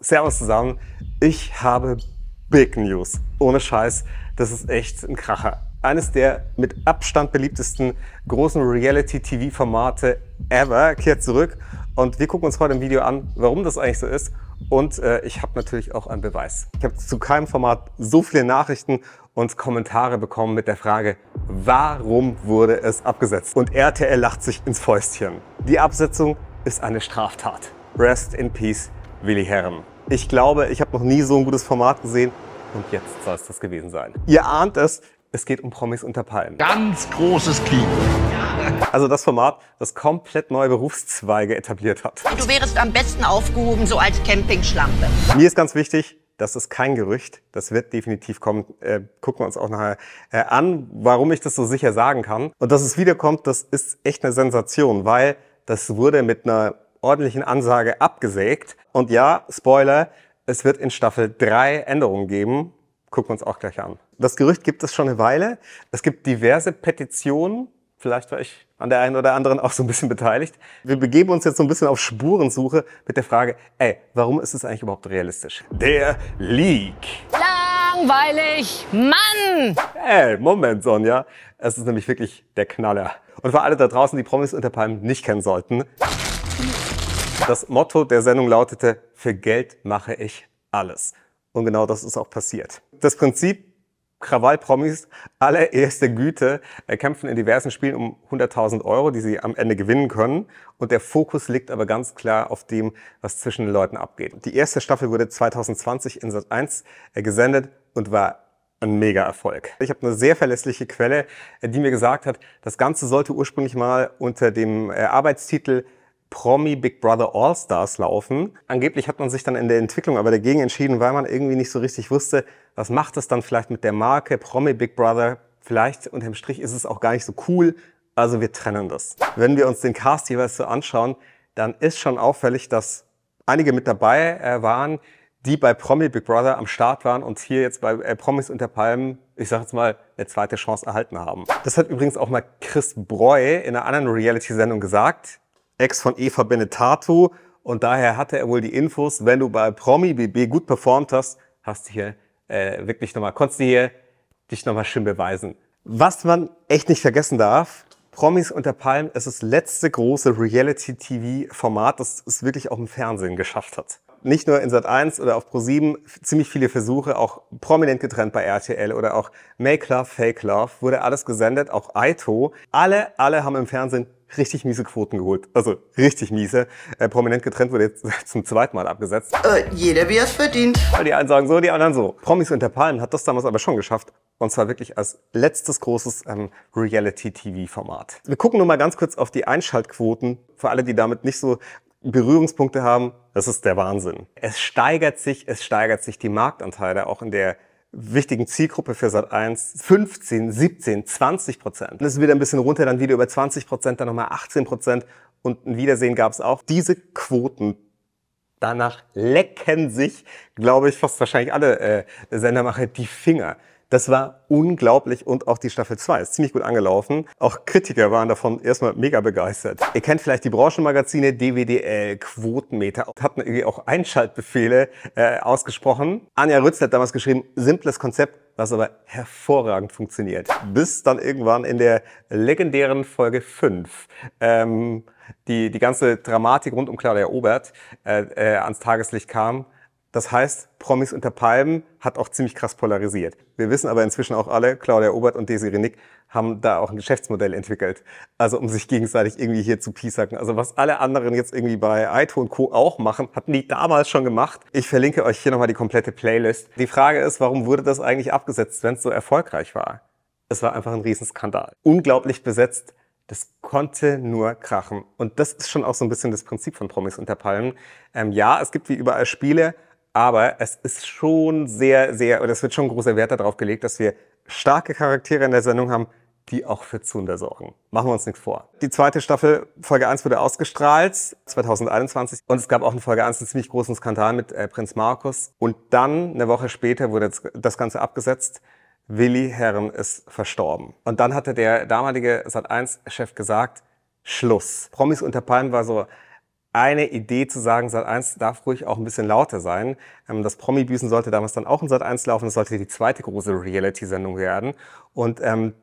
Servus zusammen. Ich habe Big News. Ohne Scheiß, das ist echt ein Kracher. Eines der mit Abstand beliebtesten großen Reality-TV-Formate ever kehrt zurück. Und wir gucken uns heute im Video an, warum das eigentlich so ist. Und äh, ich habe natürlich auch einen Beweis. Ich habe zu keinem Format so viele Nachrichten und Kommentare bekommen mit der Frage, warum wurde es abgesetzt? Und RTL lacht sich ins Fäustchen. Die Absetzung ist eine Straftat. Rest in Peace, Willi Herren. Ich glaube, ich habe noch nie so ein gutes Format gesehen. Und jetzt soll es das gewesen sein. Ihr ahnt es, es geht um Promis unter Palmen. Ganz großes Kino. Also das Format, das komplett neue Berufszweige etabliert hat. Und du wärst am besten aufgehoben, so als Campingschlampe. Mir ist ganz wichtig, das ist kein Gerücht. Das wird definitiv kommen. Äh, gucken wir uns auch nachher äh, an, warum ich das so sicher sagen kann. Und dass es wiederkommt, das ist echt eine Sensation, weil das wurde mit einer ordentlichen Ansage abgesägt. Und ja, Spoiler, es wird in Staffel 3 Änderungen geben. Gucken wir uns auch gleich an. Das Gerücht gibt es schon eine Weile. Es gibt diverse Petitionen. Vielleicht war ich an der einen oder anderen auch so ein bisschen beteiligt. Wir begeben uns jetzt so ein bisschen auf Spurensuche mit der Frage, ey, warum ist es eigentlich überhaupt realistisch? Der Leak. Langweilig, Mann! Ey, Moment, Sonja. Es ist nämlich wirklich der Knaller. Und für alle da draußen, die Promis unter Palmen nicht kennen sollten. Das Motto der Sendung lautete, für Geld mache ich alles. Und genau das ist auch passiert. Das Prinzip Krawallpromis allererste Güte äh, kämpfen in diversen Spielen um 100.000 Euro, die sie am Ende gewinnen können. Und der Fokus liegt aber ganz klar auf dem, was zwischen den Leuten abgeht. Die erste Staffel wurde 2020 in Sat 1 äh, gesendet und war ein Mega-Erfolg. Ich habe eine sehr verlässliche Quelle, äh, die mir gesagt hat, das Ganze sollte ursprünglich mal unter dem Arbeitstitel Promi Big Brother All Stars laufen. Angeblich hat man sich dann in der Entwicklung aber dagegen entschieden, weil man irgendwie nicht so richtig wusste, was macht es dann vielleicht mit der Marke Promi Big Brother? Vielleicht unterm Strich ist es auch gar nicht so cool. Also wir trennen das. Wenn wir uns den Cast jeweils so anschauen, dann ist schon auffällig, dass einige mit dabei äh, waren, die bei Promi Big Brother am Start waren und hier jetzt bei äh, Promis unter Palmen, ich sag jetzt mal, eine zweite Chance erhalten haben. Das hat übrigens auch mal Chris Breu in einer anderen Reality-Sendung gesagt Ex von Eva Benetato. Und daher hatte er wohl die Infos, wenn du bei Promi BB gut performt hast, hast du hier äh, wirklich nochmal, konntest du hier dich nochmal schön beweisen. Was man echt nicht vergessen darf, Promis unter Palmen ist das letzte große Reality-TV-Format, das es wirklich auch im Fernsehen geschafft hat. Nicht nur in Sat 1 oder auf Pro 7, ziemlich viele Versuche, auch prominent getrennt bei RTL oder auch Make Love, Fake Love, wurde alles gesendet, auch Aito. Alle, alle haben im Fernsehen richtig miese Quoten geholt. Also richtig miese. Äh, prominent getrennt wurde jetzt zum zweiten Mal abgesetzt. Äh, jeder wie er es verdient. Die einen sagen so, die anderen so. Promis unter Palmen hat das damals aber schon geschafft. Und zwar wirklich als letztes großes ähm, Reality-TV-Format. Wir gucken nur mal ganz kurz auf die Einschaltquoten. Für alle, die damit nicht so Berührungspunkte haben, das ist der Wahnsinn. Es steigert sich, es steigert sich die Marktanteile auch in der wichtigen Zielgruppe für Sat 1 15, 17, 20 Prozent. Das ist wieder ein bisschen runter, dann wieder über 20 Prozent, dann nochmal 18 Prozent und ein Wiedersehen gab es auch. Diese Quoten, danach lecken sich, glaube ich, fast wahrscheinlich alle äh, Sendermacher die Finger. Das war unglaublich und auch die Staffel 2 ist ziemlich gut angelaufen. Auch Kritiker waren davon erstmal mega begeistert. Ihr kennt vielleicht die Branchenmagazine, DWDL, Quotenmeter. Habt irgendwie auch Einschaltbefehle äh, ausgesprochen. Anja Rützler hat damals geschrieben, simples Konzept, was aber hervorragend funktioniert. Bis dann irgendwann in der legendären Folge 5 ähm, die, die ganze Dramatik rund um Claudia Obert äh, äh, ans Tageslicht kam. Das heißt, Promis unter Palmen hat auch ziemlich krass polarisiert. Wir wissen aber inzwischen auch alle, Claudia Obert und Desiree Nick haben da auch ein Geschäftsmodell entwickelt. Also um sich gegenseitig irgendwie hier zu piesacken. Also was alle anderen jetzt irgendwie bei iTunes Co. auch machen, hatten die damals schon gemacht. Ich verlinke euch hier nochmal die komplette Playlist. Die Frage ist, warum wurde das eigentlich abgesetzt, wenn es so erfolgreich war? Es war einfach ein Riesenskandal. Unglaublich besetzt. Das konnte nur krachen. Und das ist schon auch so ein bisschen das Prinzip von Promis unter Palmen. Ähm, ja, es gibt wie überall Spiele, aber es ist schon sehr, sehr, oder es wird schon großer Wert darauf gelegt, dass wir starke Charaktere in der Sendung haben, die auch für Zunder sorgen. Machen wir uns nichts vor. Die zweite Staffel, Folge 1, wurde ausgestrahlt, 2021. Und es gab auch in Folge 1 einen ziemlich großen Skandal mit äh, Prinz Markus. Und dann, eine Woche später, wurde das Ganze abgesetzt. Willi Herren ist verstorben. Und dann hatte der damalige Sat1-Chef gesagt, Schluss. Promis unter Palmen war so eine Idee zu sagen, Sat1 darf ruhig auch ein bisschen lauter sein. Ähm, das Promi-Büßen sollte damals dann auch in Sat1 laufen. Das sollte die zweite große Reality-Sendung werden. Und ähm,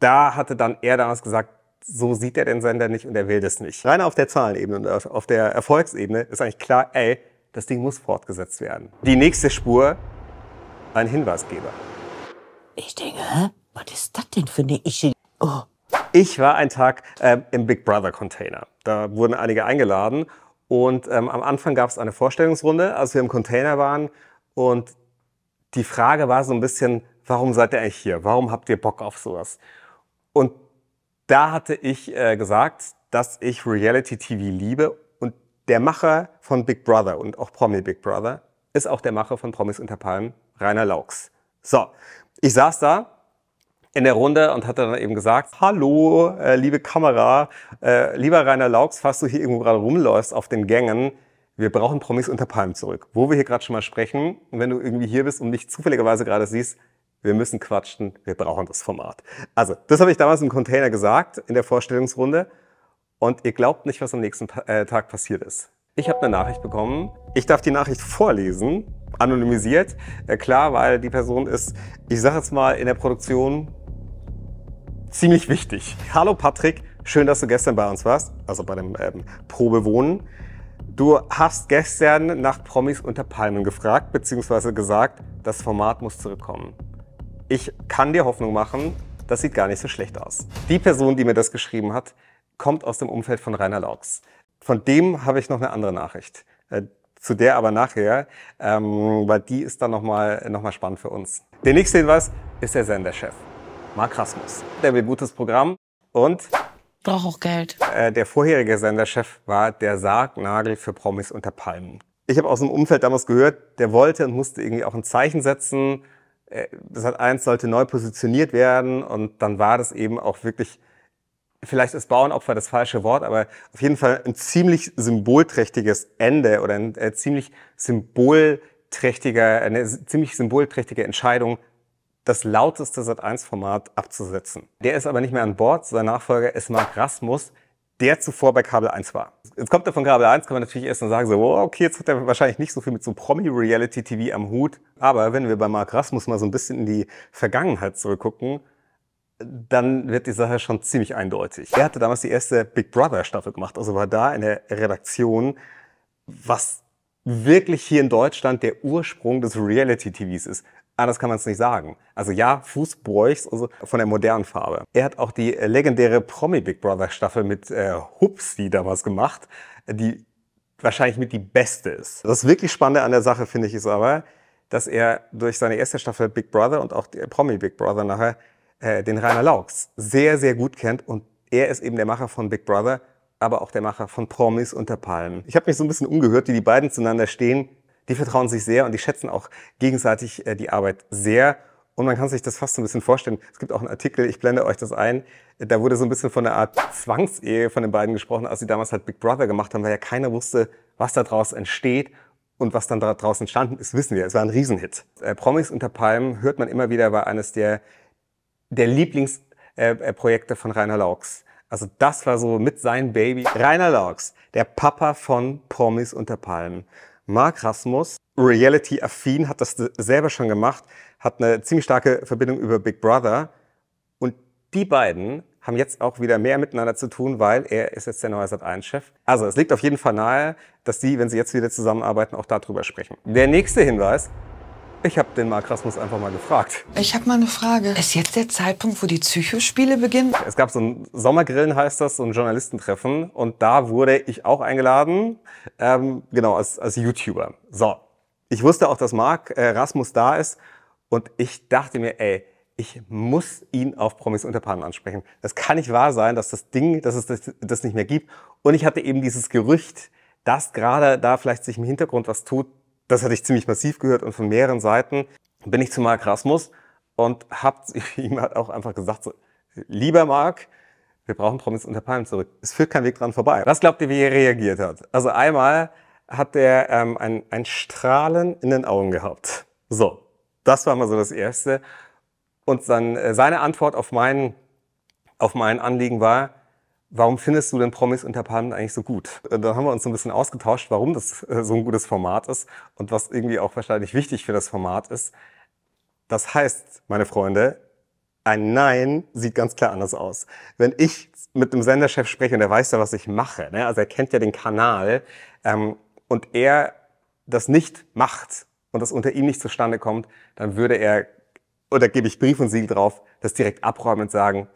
da hatte dann er damals gesagt, so sieht er den Sender nicht und er will das nicht. Rein auf der Zahlenebene und auf der Erfolgsebene ist eigentlich klar, ey, das Ding muss fortgesetzt werden. Die nächste Spur, ein Hinweisgeber. Ich denke, hä? was ist das denn für eine Ische? Oh, ich war einen Tag äh, im Big Brother Container. Da wurden einige eingeladen und ähm, am Anfang gab es eine Vorstellungsrunde, als wir im Container waren und die Frage war so ein bisschen, warum seid ihr eigentlich hier? Warum habt ihr Bock auf sowas? Und da hatte ich äh, gesagt, dass ich Reality TV liebe und der Macher von Big Brother und auch Promi Big Brother ist auch der Macher von Promis unter Palmen, Rainer Laux. So, ich saß da in der Runde und hat dann eben gesagt, hallo, äh, liebe Kamera, äh, lieber Rainer Laux, falls du hier irgendwo gerade rumläufst auf den Gängen, wir brauchen Promis unter Palmen zurück. Wo wir hier gerade schon mal sprechen, und wenn du irgendwie hier bist und mich zufälligerweise gerade siehst, wir müssen quatschen, wir brauchen das Format. Also, das habe ich damals im Container gesagt, in der Vorstellungsrunde. Und ihr glaubt nicht, was am nächsten äh, Tag passiert ist. Ich habe eine Nachricht bekommen. Ich darf die Nachricht vorlesen, anonymisiert. Äh, klar, weil die Person ist, ich sage jetzt mal, in der Produktion ziemlich wichtig. Hallo Patrick, schön, dass du gestern bei uns warst, also bei dem ähm, Probewohnen. Du hast gestern nach Promis unter Palmen gefragt, beziehungsweise gesagt, das Format muss zurückkommen. Ich kann dir Hoffnung machen, das sieht gar nicht so schlecht aus. Die Person, die mir das geschrieben hat, kommt aus dem Umfeld von Rainer Laux. Von dem habe ich noch eine andere Nachricht. Äh, zu der aber nachher, ähm, weil die ist dann nochmal noch mal spannend für uns. Der nächste Hinweis ist der Senderchef. Marc Rasmus. Der will gutes Programm und braucht auch Geld. Äh, der vorherige Senderchef war der Sargnagel für Promis unter Palmen. Ich habe aus dem Umfeld damals gehört, der wollte und musste irgendwie auch ein Zeichen setzen. Äh, das hat eins sollte neu positioniert werden und dann war das eben auch wirklich vielleicht ist Bauernopfer das falsche Wort, aber auf jeden Fall ein ziemlich symbolträchtiges Ende oder ein äh, ziemlich symbolträchtiger, eine ziemlich symbolträchtige Entscheidung das lauteste Sat1-Format abzusetzen. Der ist aber nicht mehr an Bord. Sein Nachfolger ist Mark Rasmus, der zuvor bei Kabel 1 war. Jetzt kommt er von Kabel 1, kann man natürlich erst mal sagen, so, oh, okay, jetzt hat er wahrscheinlich nicht so viel mit so Promi-Reality-TV am Hut. Aber wenn wir bei Mark Rasmus mal so ein bisschen in die Vergangenheit zurückgucken, dann wird die Sache schon ziemlich eindeutig. Er hatte damals die erste Big Brother-Staffel gemacht, also war da in der Redaktion, was wirklich hier in Deutschland der Ursprung des Reality-TVs ist. Anders kann man es nicht sagen. Also ja, Fuß bräuchst also von der modernen Farbe. Er hat auch die legendäre Promi Big Brother Staffel mit äh, Hupsi damals gemacht, die wahrscheinlich mit die beste ist. Das wirklich Spannende an der Sache finde ich ist aber, dass er durch seine erste Staffel Big Brother und auch Promi Big Brother nachher äh, den Rainer Laux sehr, sehr gut kennt und er ist eben der Macher von Big Brother, aber auch der Macher von Promis unter Palmen. Ich habe mich so ein bisschen umgehört, wie die beiden zueinander stehen die vertrauen sich sehr und die schätzen auch gegenseitig äh, die Arbeit sehr. Und man kann sich das fast so ein bisschen vorstellen. Es gibt auch einen Artikel, ich blende euch das ein. Da wurde so ein bisschen von einer Art Zwangsehe von den beiden gesprochen, als sie damals halt Big Brother gemacht haben, weil ja keiner wusste, was da draus entsteht. Und was dann da draus entstanden ist, wissen wir. Es war ein Riesenhit. Äh, Promis unter Palmen hört man immer wieder, war eines der, der Lieblingsprojekte äh, von Rainer Laux. Also das war so mit seinem Baby. Rainer Laux, der Papa von Promis unter Palmen. Mark Rasmus, reality-affin, hat das selber schon gemacht, hat eine ziemlich starke Verbindung über Big Brother. Und die beiden haben jetzt auch wieder mehr miteinander zu tun, weil er ist jetzt der neue Sat1-Chef. Also es liegt auf jeden Fall nahe, dass die, wenn sie jetzt wieder zusammenarbeiten, auch darüber sprechen. Der nächste Hinweis ich habe den Mark Rasmus einfach mal gefragt. Ich habe mal eine Frage. Ist jetzt der Zeitpunkt, wo die Psychospiele beginnen? Es gab so ein Sommergrillen, heißt das, so ein Journalistentreffen. Und da wurde ich auch eingeladen, ähm, genau, als, als YouTuber. So, ich wusste auch, dass Mark äh, Rasmus da ist. Und ich dachte mir, ey, ich muss ihn auf Promis unter Pannen ansprechen. Das kann nicht wahr sein, dass das Ding, dass es das, das nicht mehr gibt. Und ich hatte eben dieses Gerücht, dass gerade da vielleicht sich im Hintergrund was tut, das hatte ich ziemlich massiv gehört und von mehreren Seiten bin ich zu Marc Rasmus und hab ihm halt auch einfach gesagt, so, lieber Marc, wir brauchen Promis unter Palmen zurück. Es führt kein Weg dran vorbei. Was glaubt ihr, wie er reagiert hat? Also einmal hat er ähm, ein, ein Strahlen in den Augen gehabt. So, das war mal so das Erste. Und dann, äh, seine Antwort auf mein, auf mein Anliegen war, warum findest du denn Promis unter Palmen eigentlich so gut? Äh, da haben wir uns so ein bisschen ausgetauscht, warum das äh, so ein gutes Format ist und was irgendwie auch wahrscheinlich wichtig für das Format ist. Das heißt, meine Freunde, ein Nein sieht ganz klar anders aus. Wenn ich mit dem Senderchef spreche und er weiß ja, was ich mache, ne? also er kennt ja den Kanal ähm, und er das nicht macht und das unter ihm nicht zustande kommt, dann würde er, oder gebe ich Brief und Siegel drauf, das direkt abräumen und sagen,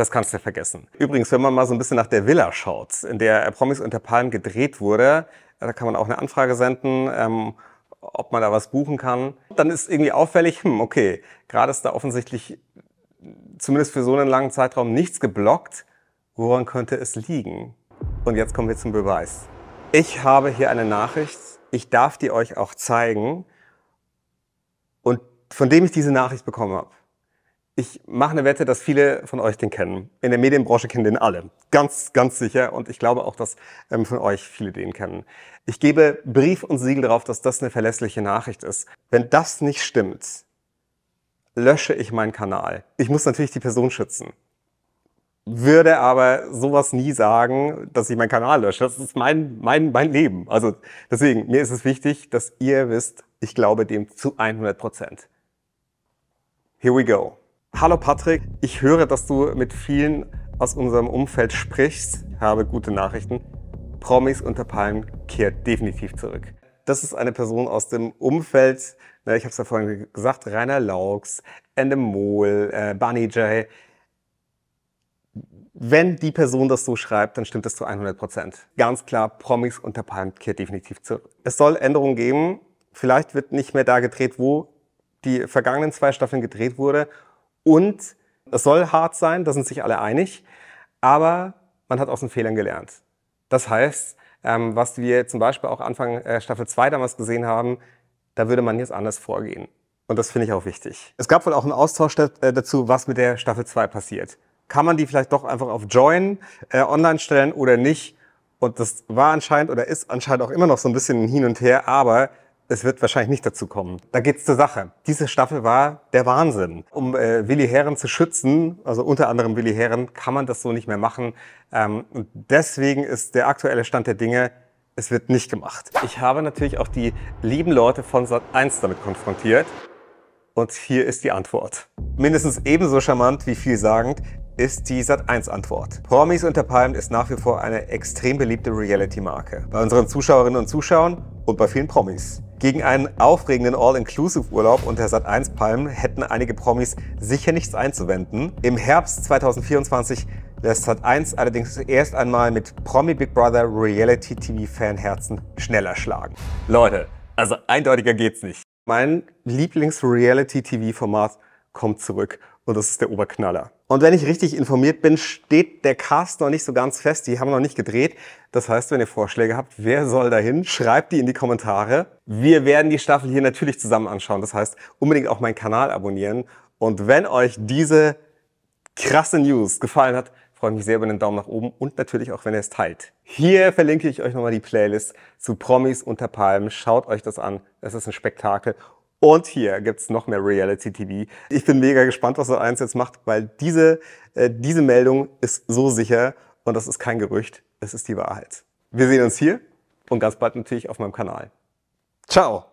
das kannst du vergessen. Übrigens, wenn man mal so ein bisschen nach der Villa schaut, in der äh, Promis unter Palm gedreht wurde, äh, da kann man auch eine Anfrage senden, ähm, ob man da was buchen kann. Dann ist irgendwie auffällig, hm, okay, gerade ist da offensichtlich äh, zumindest für so einen langen Zeitraum nichts geblockt. Woran könnte es liegen? Und jetzt kommen wir zum Beweis. Ich habe hier eine Nachricht. Ich darf die euch auch zeigen. Und von dem ich diese Nachricht bekommen habe. Ich mache eine Wette, dass viele von euch den kennen. In der Medienbranche kennen den alle. Ganz, ganz sicher. Und ich glaube auch, dass ähm, von euch viele den kennen. Ich gebe Brief und Siegel darauf, dass das eine verlässliche Nachricht ist. Wenn das nicht stimmt, lösche ich meinen Kanal. Ich muss natürlich die Person schützen. Würde aber sowas nie sagen, dass ich meinen Kanal lösche. Das ist mein, mein, mein Leben. Also deswegen, mir ist es wichtig, dass ihr wisst, ich glaube dem zu 100 Prozent. Here we go. Hallo Patrick, ich höre, dass du mit vielen aus unserem Umfeld sprichst. Habe gute Nachrichten. Promis unter Palmen kehrt definitiv zurück. Das ist eine Person aus dem Umfeld, ne, ich habe es ja vorhin gesagt, Rainer Laux, Endem Mohl, äh, Bunny J. Wenn die Person das so schreibt, dann stimmt das zu 100 Ganz klar, Promis unter Palmen kehrt definitiv zurück. Es soll Änderungen geben. Vielleicht wird nicht mehr da gedreht, wo die vergangenen zwei Staffeln gedreht wurde und es soll hart sein, da sind sich alle einig, aber man hat aus den Fehlern gelernt. Das heißt, ähm, was wir zum Beispiel auch Anfang äh, Staffel 2 damals gesehen haben, da würde man jetzt anders vorgehen. Und das finde ich auch wichtig. Es gab wohl auch einen Austausch äh, dazu, was mit der Staffel 2 passiert. Kann man die vielleicht doch einfach auf Join äh, online stellen oder nicht? Und das war anscheinend oder ist anscheinend auch immer noch so ein bisschen Hin und Her, aber es wird wahrscheinlich nicht dazu kommen. Da geht's zur Sache. Diese Staffel war der Wahnsinn. Um äh, Willi Herren zu schützen, also unter anderem Willi Herren, kann man das so nicht mehr machen. Ähm, und deswegen ist der aktuelle Stand der Dinge, es wird nicht gemacht. Ich habe natürlich auch die lieben Leute von Sat1 damit konfrontiert. Und hier ist die Antwort. Mindestens ebenso charmant wie vielsagend ist die Sat1-Antwort. Promis unter Palmen ist nach wie vor eine extrem beliebte Reality-Marke. Bei unseren Zuschauerinnen und Zuschauern und bei vielen Promis. Gegen einen aufregenden All-Inclusive-Urlaub unter Sat1-Palmen hätten einige Promis sicher nichts einzuwenden. Im Herbst 2024 lässt Sat1 allerdings erst einmal mit Promi Big Brother Reality TV-Fanherzen schneller schlagen. Leute, also eindeutiger geht's nicht. Mein Lieblings-Reality-TV-Format kommt zurück und das ist der Oberknaller. Und wenn ich richtig informiert bin, steht der Cast noch nicht so ganz fest. Die haben noch nicht gedreht. Das heißt, wenn ihr Vorschläge habt, wer soll dahin, schreibt die in die Kommentare. Wir werden die Staffel hier natürlich zusammen anschauen. Das heißt, unbedingt auch meinen Kanal abonnieren. Und wenn euch diese krasse News gefallen hat, freue ich mich sehr über einen Daumen nach oben und natürlich auch, wenn ihr es teilt. Hier verlinke ich euch nochmal die Playlist zu Promis unter Palmen. Schaut euch das an. Es ist ein Spektakel. Und hier gibt's noch mehr Reality TV. Ich bin mega gespannt, was so eins jetzt macht, weil diese, äh, diese Meldung ist so sicher und das ist kein Gerücht, es ist die Wahrheit. Wir sehen uns hier und ganz bald natürlich auf meinem Kanal. Ciao!